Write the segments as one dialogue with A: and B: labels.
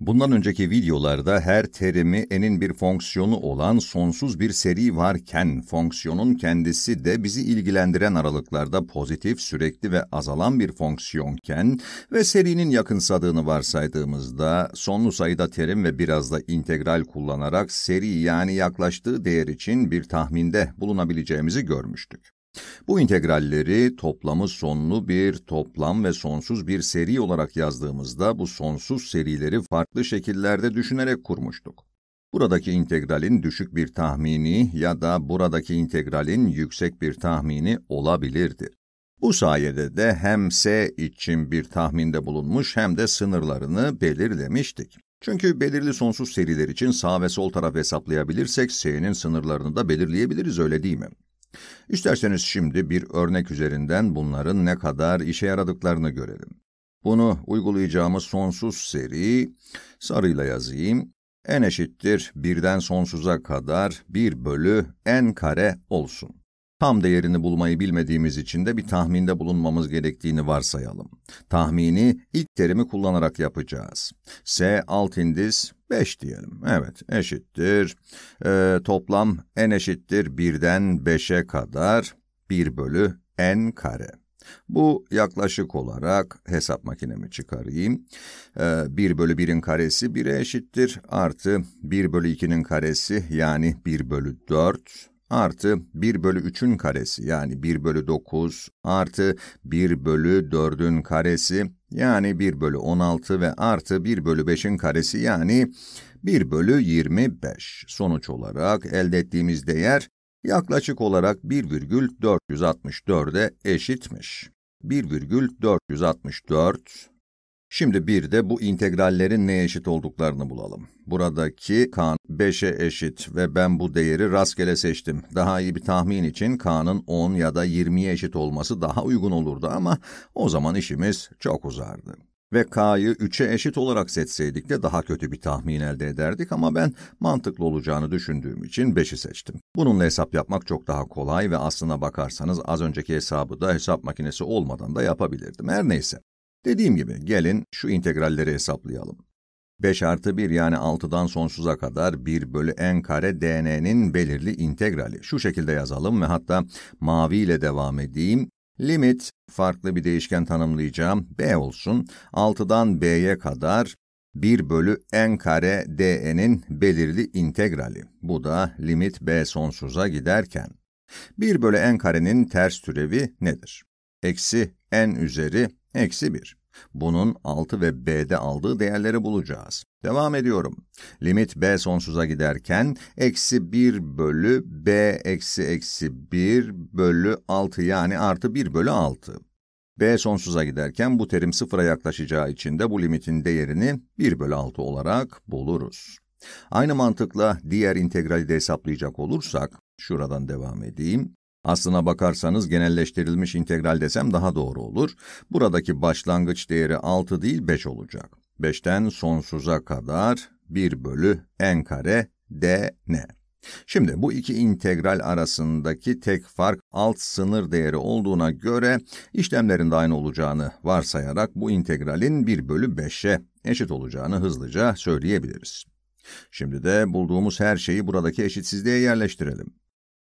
A: Bundan önceki videolarda her terimi enin bir fonksiyonu olan sonsuz bir seri varken fonksiyonun kendisi de bizi ilgilendiren aralıklarda pozitif, sürekli ve azalan bir fonksiyonken ve serinin yakınsadığını varsaydığımızda sonlu sayıda terim ve biraz da integral kullanarak seri yani yaklaştığı değer için bir tahminde bulunabileceğimizi görmüştük. Bu integralleri toplamı sonlu bir toplam ve sonsuz bir seri olarak yazdığımızda bu sonsuz serileri farklı şekillerde düşünerek kurmuştuk. Buradaki integralin düşük bir tahmini ya da buradaki integralin yüksek bir tahmini olabilirdi. Bu sayede de hem S için bir tahminde bulunmuş hem de sınırlarını belirlemiştik. Çünkü belirli sonsuz seriler için sağ ve sol taraf hesaplayabilirsek S'nin sınırlarını da belirleyebiliriz öyle değil mi? İsterseniz şimdi bir örnek üzerinden bunların ne kadar işe yaradıklarını görelim. Bunu uygulayacağımız sonsuz seri, sarıyla yazayım, n eşittir birden sonsuza kadar 1 bölü n kare olsun. Tam değerini bulmayı bilmediğimiz için de bir tahminde bulunmamız gerektiğini varsayalım. Tahmini ilk terimi kullanarak yapacağız. S alt indis 5 diyelim. Evet eşittir. Ee, toplam n eşittir 1'den 5'e kadar 1 bölü n kare. Bu yaklaşık olarak hesap makinemi çıkarayım. Ee, 1 bölü 1'in karesi 1'e eşittir. Artı 1 bölü 2'nin karesi yani 1 bölü 4 artı 1 bölü 3'ün karesi yani 1 bölü 9 artı 1 bölü 4'ün karesi yani 1 bölü 16 ve artı 1 bölü 5'in karesi yani 1 bölü 25. Sonuç olarak elde ettiğimiz değer yaklaşık olarak 1,464'e eşitmiş. 1,464 Şimdi bir de bu integrallerin neye eşit olduklarını bulalım. Buradaki k 5'e eşit ve ben bu değeri rastgele seçtim. Daha iyi bir tahmin için k'nın 10 ya da 20'ye eşit olması daha uygun olurdu ama o zaman işimiz çok uzardı. Ve k'yı 3'e eşit olarak seçseydik de daha kötü bir tahmin elde ederdik ama ben mantıklı olacağını düşündüğüm için 5'i seçtim. Bununla hesap yapmak çok daha kolay ve aslına bakarsanız az önceki hesabı da hesap makinesi olmadan da yapabilirdim. Her neyse. Dediğim gibi gelin şu integralleri hesaplayalım. 5 artı 1 yani 6'dan sonsuza kadar 1 bölü n kare dn'nin belirli integrali. Şu şekilde yazalım ve hatta mavi ile devam edeyim. Limit, farklı bir değişken tanımlayacağım, b olsun. 6'dan b'ye kadar 1 bölü n kare dn'in belirli integrali. Bu da limit b sonsuza giderken. 1 bölü n karenin ters türevi nedir? Eksi n üzeri Eksi 1. Bunun 6 ve b'de aldığı değerleri bulacağız. Devam ediyorum. Limit b sonsuza giderken eksi 1 bölü b eksi eksi 1 bölü 6 yani artı 1 bölü 6. b sonsuza giderken bu terim sıfıra yaklaşacağı için de bu limitin değerini 1 bölü 6 olarak buluruz. Aynı mantıkla diğer integrali de hesaplayacak olursak, şuradan devam edeyim. Aslına bakarsanız genelleştirilmiş integral desem daha doğru olur. Buradaki başlangıç değeri 6 değil 5 olacak. 5'ten sonsuza kadar 1 bölü n kare dn. Şimdi bu iki integral arasındaki tek fark alt sınır değeri olduğuna göre işlemlerin de aynı olacağını varsayarak bu integralin 1 bölü 5'e eşit olacağını hızlıca söyleyebiliriz. Şimdi de bulduğumuz her şeyi buradaki eşitsizliğe yerleştirelim.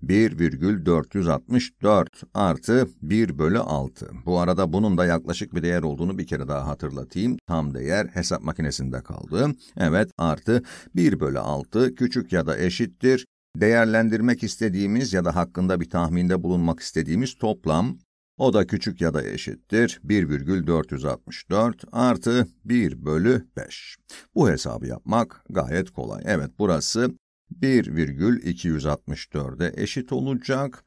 A: 1,464 artı 1 bölü 6. Bu arada bunun da yaklaşık bir değer olduğunu bir kere daha hatırlatayım. Tam değer hesap makinesinde kaldı. Evet artı 1 bölü 6 küçük ya da eşittir. Değerlendirmek istediğimiz ya da hakkında bir tahminde bulunmak istediğimiz toplam o da küçük ya da eşittir 1,464 artı 1 bölü 5. Bu hesabı yapmak gayet kolay. Evet burası 1,264'e eşit olacak.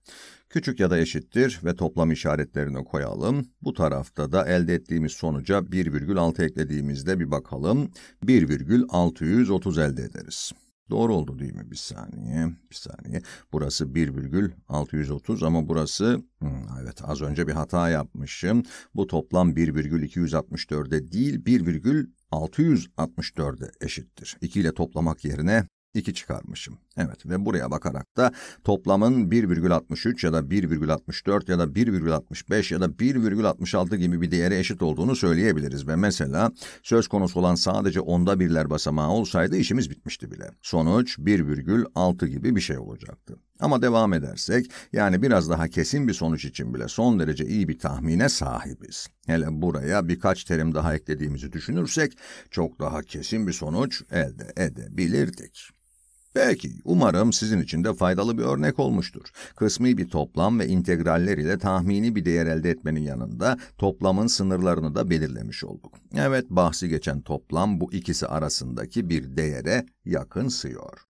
A: Küçük ya da eşittir ve toplam işaretlerini koyalım. Bu tarafta da elde ettiğimiz sonuca 1,6 eklediğimizde bir bakalım. 1,630 elde ederiz. Doğru oldu değil mi? Bir saniye, bir saniye. Burası 1,630 ama burası, hmm, evet az önce bir hata yapmışım. Bu toplam 1,264'e değil 1,664'e eşittir. 2 ile toplamak yerine 2 çıkarmışım. Evet ve buraya bakarak da toplamın 1,63 ya da 1,64 ya da 1,65 ya da 1,66 gibi bir değere eşit olduğunu söyleyebiliriz ve mesela söz konusu olan sadece onda birler basamağı olsaydı işimiz bitmişti bile. Sonuç 1,6 gibi bir şey olacaktı. Ama devam edersek, yani biraz daha kesin bir sonuç için bile son derece iyi bir tahmine sahibiz. Hele buraya birkaç terim daha eklediğimizi düşünürsek, çok daha kesin bir sonuç elde edebilirdik. Belki, umarım sizin için de faydalı bir örnek olmuştur. Kısmi bir toplam ve integraller ile tahmini bir değer elde etmenin yanında toplamın sınırlarını da belirlemiş olduk. Evet, bahsi geçen toplam bu ikisi arasındaki bir değere yakın sıyor.